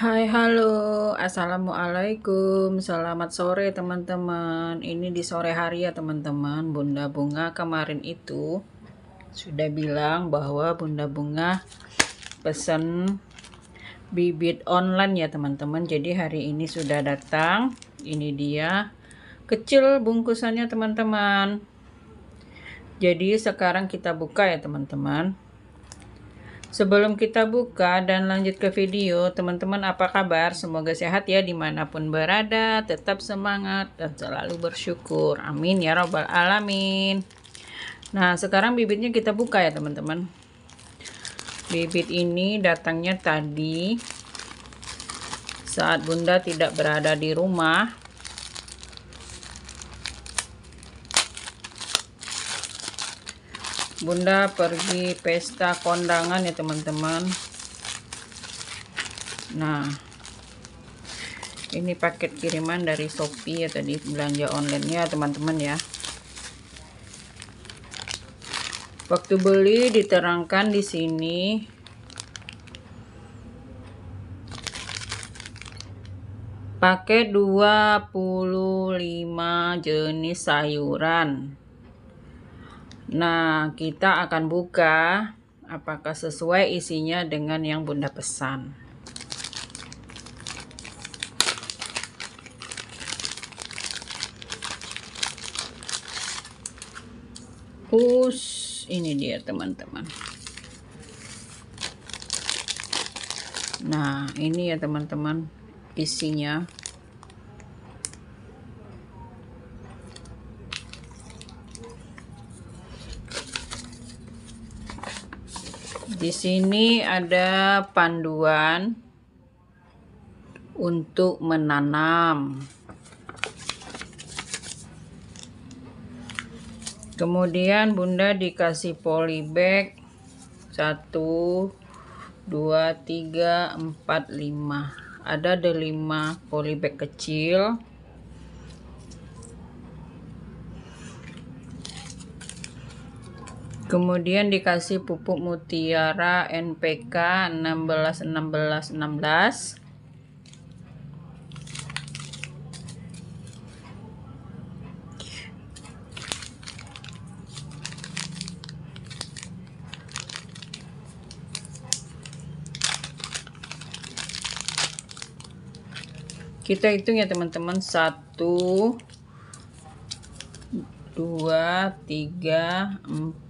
Hai halo assalamualaikum selamat sore teman-teman ini di sore hari ya teman-teman Bunda Bunga kemarin itu sudah bilang bahwa Bunda Bunga pesen bibit online ya teman-teman jadi hari ini sudah datang ini dia kecil bungkusannya teman-teman jadi sekarang kita buka ya teman-teman Sebelum kita buka dan lanjut ke video, teman-teman apa kabar? Semoga sehat ya dimanapun berada, tetap semangat dan selalu bersyukur. Amin ya robbal alamin. Nah sekarang bibitnya kita buka ya teman-teman. Bibit ini datangnya tadi saat bunda tidak berada di rumah. Bunda pergi pesta kondangan ya teman-teman. Nah, ini paket kiriman dari Shopee ya tadi belanja online ya teman-teman ya. Waktu beli diterangkan di sini pakai 25 jenis sayuran Nah, kita akan buka apakah sesuai isinya dengan yang Bunda pesan. Us, ini dia teman-teman. Nah, ini ya teman-teman isinya. Di sini ada panduan untuk menanam. Kemudian Bunda dikasih polybag 1 2 3 4 5. Ada ada 5 polybag kecil. Kemudian dikasih pupuk mutiara NPK 16 16 16. kita hitung ya teman-teman 1 2 3 4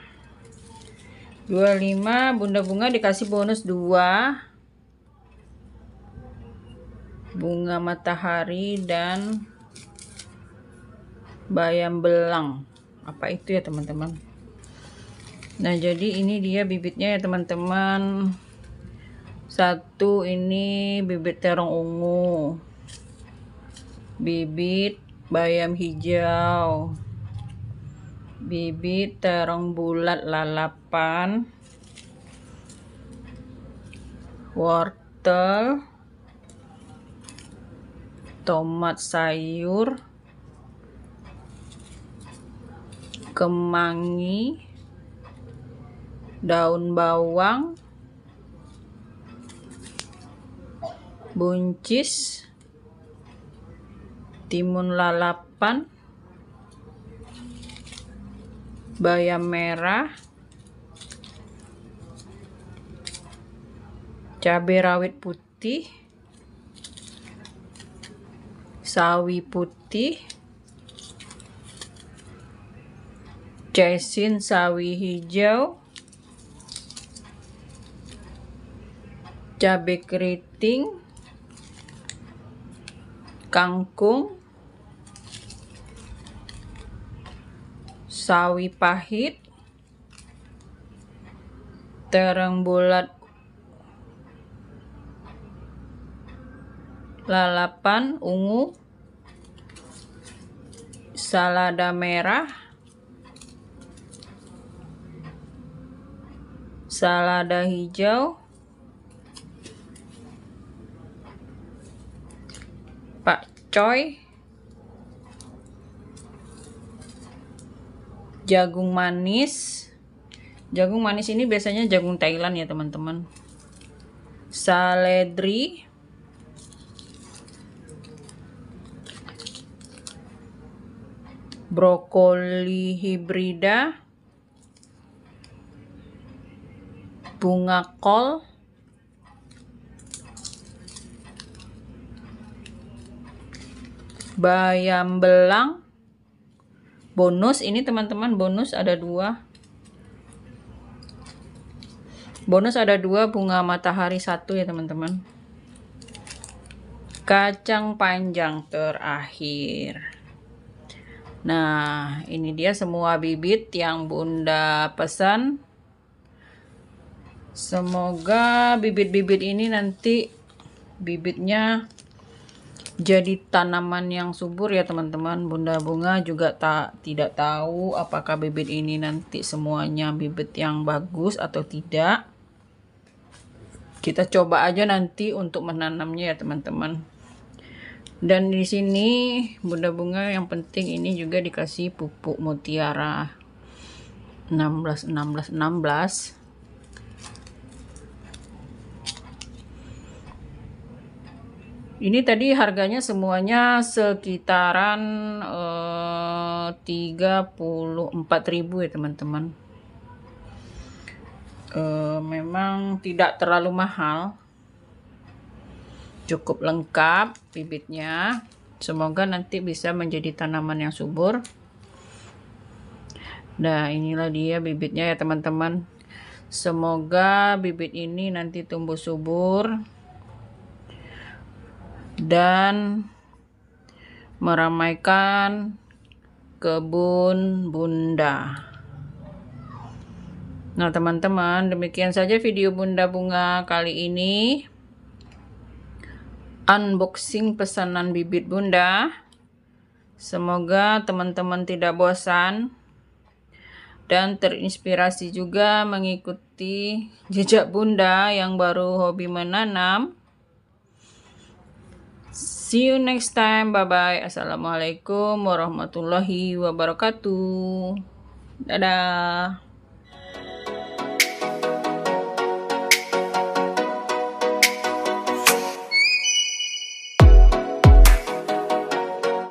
25 Bunda Bunga dikasih bonus 2 bunga matahari dan bayam belang apa itu ya teman-teman nah jadi ini dia bibitnya ya teman-teman satu ini bibit terong ungu bibit bayam hijau bibit terong bulat lalapan wortel tomat sayur kemangi daun bawang buncis timun lalapan bayam merah cabai rawit putih sawi putih cesin sawi hijau cabai keriting kangkung sawi pahit terang bulat lalapan ungu salada merah salada hijau pak coy jagung manis jagung manis ini biasanya jagung Thailand ya teman-teman saledri brokoli hibrida bunga kol bayam belang bonus ini teman-teman bonus ada dua bonus ada dua bunga matahari satu ya teman-teman kacang panjang terakhir nah ini dia semua bibit yang bunda pesan semoga bibit-bibit ini nanti bibitnya jadi tanaman yang subur ya teman-teman bunda bunga juga tak tidak tahu apakah bibit ini nanti semuanya bibit yang bagus atau tidak kita coba aja nanti untuk menanamnya ya teman-teman dan di sini bunda bunga yang penting ini juga dikasih pupuk mutiara 16 16 16 Ini tadi harganya semuanya sekitaran eh, 34.000 ya teman-teman. Eh, memang tidak terlalu mahal. Cukup lengkap bibitnya. Semoga nanti bisa menjadi tanaman yang subur. Nah, inilah dia bibitnya ya teman-teman. Semoga bibit ini nanti tumbuh subur dan meramaikan kebun bunda. Nah, teman-teman, demikian saja video Bunda Bunga kali ini. Unboxing pesanan bibit Bunda. Semoga teman-teman tidak bosan dan terinspirasi juga mengikuti jejak Bunda yang baru hobi menanam See you next time. Bye-bye. Assalamualaikum warahmatullahi wabarakatuh. Dadah.